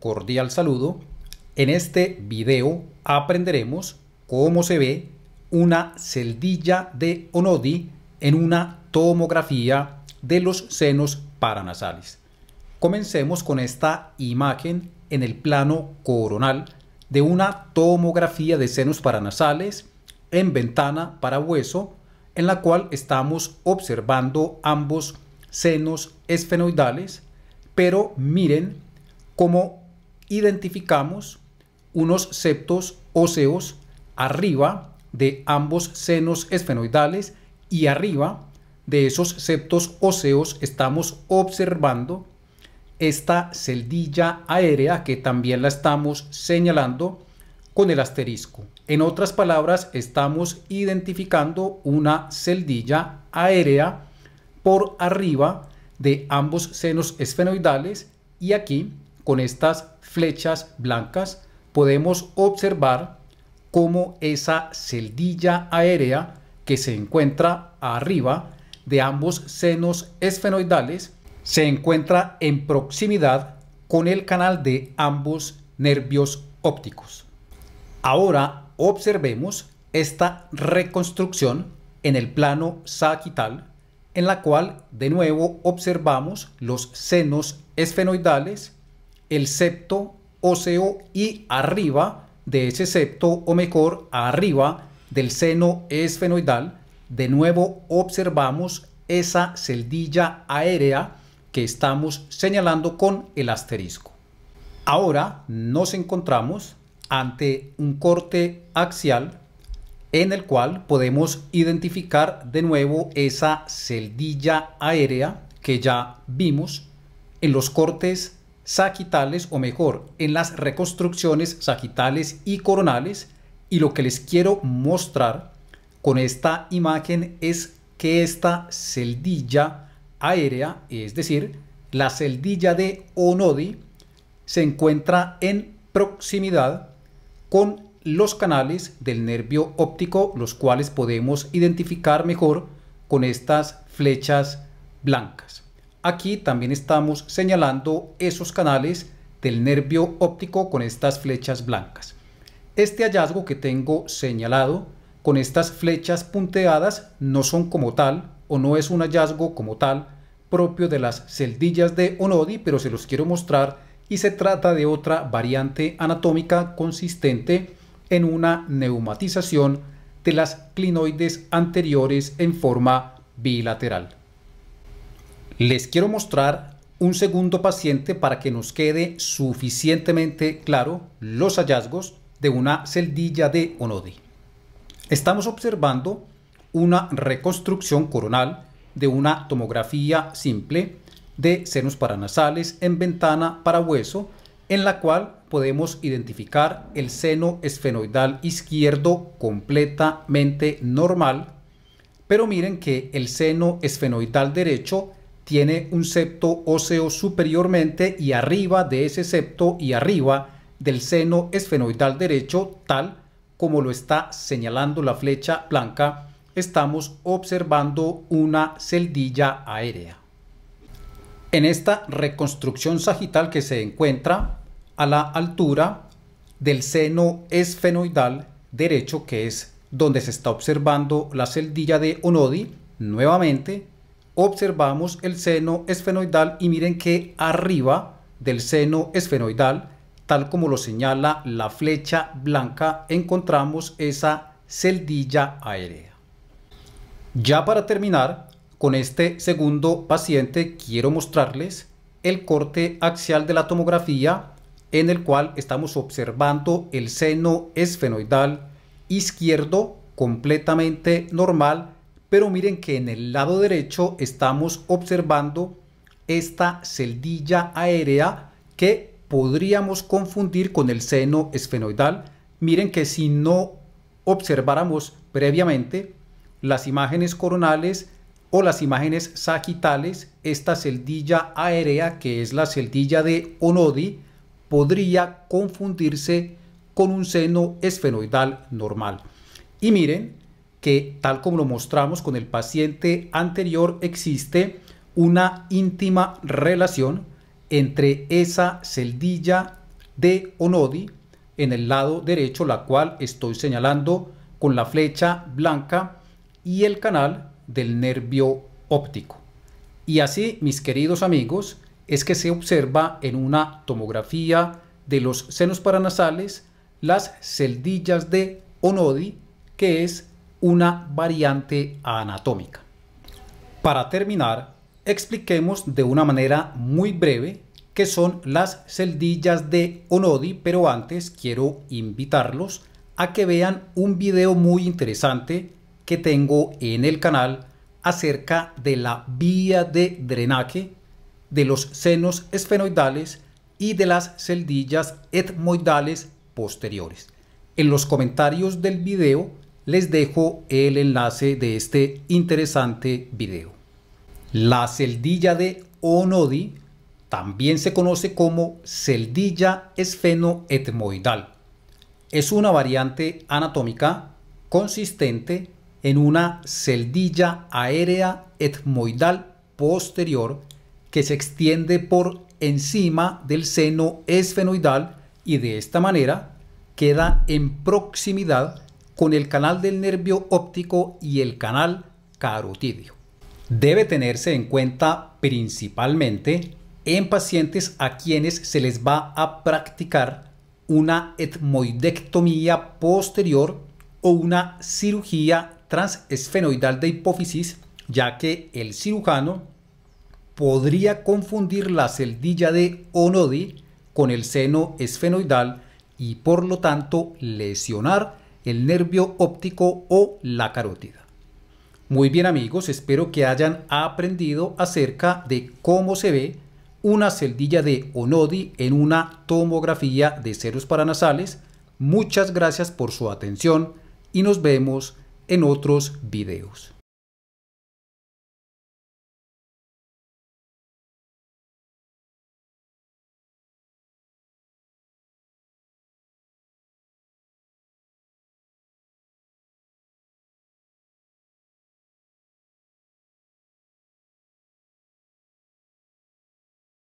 cordial saludo. En este video aprenderemos cómo se ve una celdilla de Onodi en una tomografía de los senos paranasales. Comencemos con esta imagen en el plano coronal de una tomografía de senos paranasales en ventana para hueso, en la cual estamos observando ambos senos esfenoidales, pero miren cómo identificamos unos septos óseos arriba de ambos senos esfenoidales y arriba de esos septos óseos estamos observando esta celdilla aérea que también la estamos señalando con el asterisco. En otras palabras, estamos identificando una celdilla aérea por arriba de ambos senos esfenoidales y aquí con estas flechas blancas, podemos observar cómo esa celdilla aérea que se encuentra arriba de ambos senos esfenoidales se encuentra en proximidad con el canal de ambos nervios ópticos. Ahora observemos esta reconstrucción en el plano saquital en la cual de nuevo observamos los senos esfenoidales el septo óseo y arriba de ese septo o mejor arriba del seno esfenoidal, de nuevo observamos esa celdilla aérea que estamos señalando con el asterisco. Ahora nos encontramos ante un corte axial en el cual podemos identificar de nuevo esa celdilla aérea que ya vimos en los cortes sagitales o mejor en las reconstrucciones sagitales y coronales y lo que les quiero mostrar con esta imagen es que esta celdilla aérea, es decir, la celdilla de Onodi, se encuentra en proximidad con los canales del nervio óptico, los cuales podemos identificar mejor con estas flechas blancas. Aquí también estamos señalando esos canales del nervio óptico con estas flechas blancas. Este hallazgo que tengo señalado con estas flechas punteadas no son como tal o no es un hallazgo como tal propio de las celdillas de Onodi, pero se los quiero mostrar y se trata de otra variante anatómica consistente en una neumatización de las clinoides anteriores en forma bilateral. Les quiero mostrar un segundo paciente para que nos quede suficientemente claro los hallazgos de una celdilla de Onodi. Estamos observando una reconstrucción coronal de una tomografía simple de senos paranasales en ventana para hueso en la cual podemos identificar el seno esfenoidal izquierdo completamente normal, pero miren que el seno esfenoidal derecho tiene un septo óseo superiormente y arriba de ese septo y arriba del seno esfenoidal derecho, tal como lo está señalando la flecha blanca, estamos observando una celdilla aérea. En esta reconstrucción sagital que se encuentra a la altura del seno esfenoidal derecho, que es donde se está observando la celdilla de Onodi, nuevamente observamos el seno esfenoidal y miren que arriba del seno esfenoidal, tal como lo señala la flecha blanca, encontramos esa celdilla aérea. Ya para terminar, con este segundo paciente quiero mostrarles el corte axial de la tomografía en el cual estamos observando el seno esfenoidal izquierdo completamente normal pero miren que en el lado derecho estamos observando esta celdilla aérea que podríamos confundir con el seno esfenoidal. Miren que si no observáramos previamente las imágenes coronales o las imágenes sagitales, esta celdilla aérea, que es la celdilla de Onodi, podría confundirse con un seno esfenoidal normal. Y miren, que, tal como lo mostramos con el paciente anterior, existe una íntima relación entre esa celdilla de Onodi en el lado derecho, la cual estoy señalando con la flecha blanca, y el canal del nervio óptico. Y así, mis queridos amigos, es que se observa en una tomografía de los senos paranasales las celdillas de Onodi, que es una variante anatómica. Para terminar, expliquemos de una manera muy breve qué son las celdillas de Onodi, pero antes quiero invitarlos a que vean un video muy interesante que tengo en el canal acerca de la vía de drenaje de los senos esfenoidales y de las celdillas etmoidales posteriores. En los comentarios del video les dejo el enlace de este interesante video. La celdilla de Onodi también se conoce como celdilla esfenoetmoidal. Es una variante anatómica consistente en una celdilla aérea etmoidal posterior que se extiende por encima del seno esfenoidal y de esta manera queda en proximidad con el canal del nervio óptico y el canal carotidio. Debe tenerse en cuenta principalmente en pacientes a quienes se les va a practicar una etmoidectomía posterior o una cirugía transesfenoidal de hipófisis, ya que el cirujano podría confundir la celdilla de Onodi con el seno esfenoidal y por lo tanto lesionar el nervio óptico o la carótida. Muy bien amigos, espero que hayan aprendido acerca de cómo se ve una celdilla de Onodi en una tomografía de ceros paranasales. Muchas gracias por su atención y nos vemos en otros videos.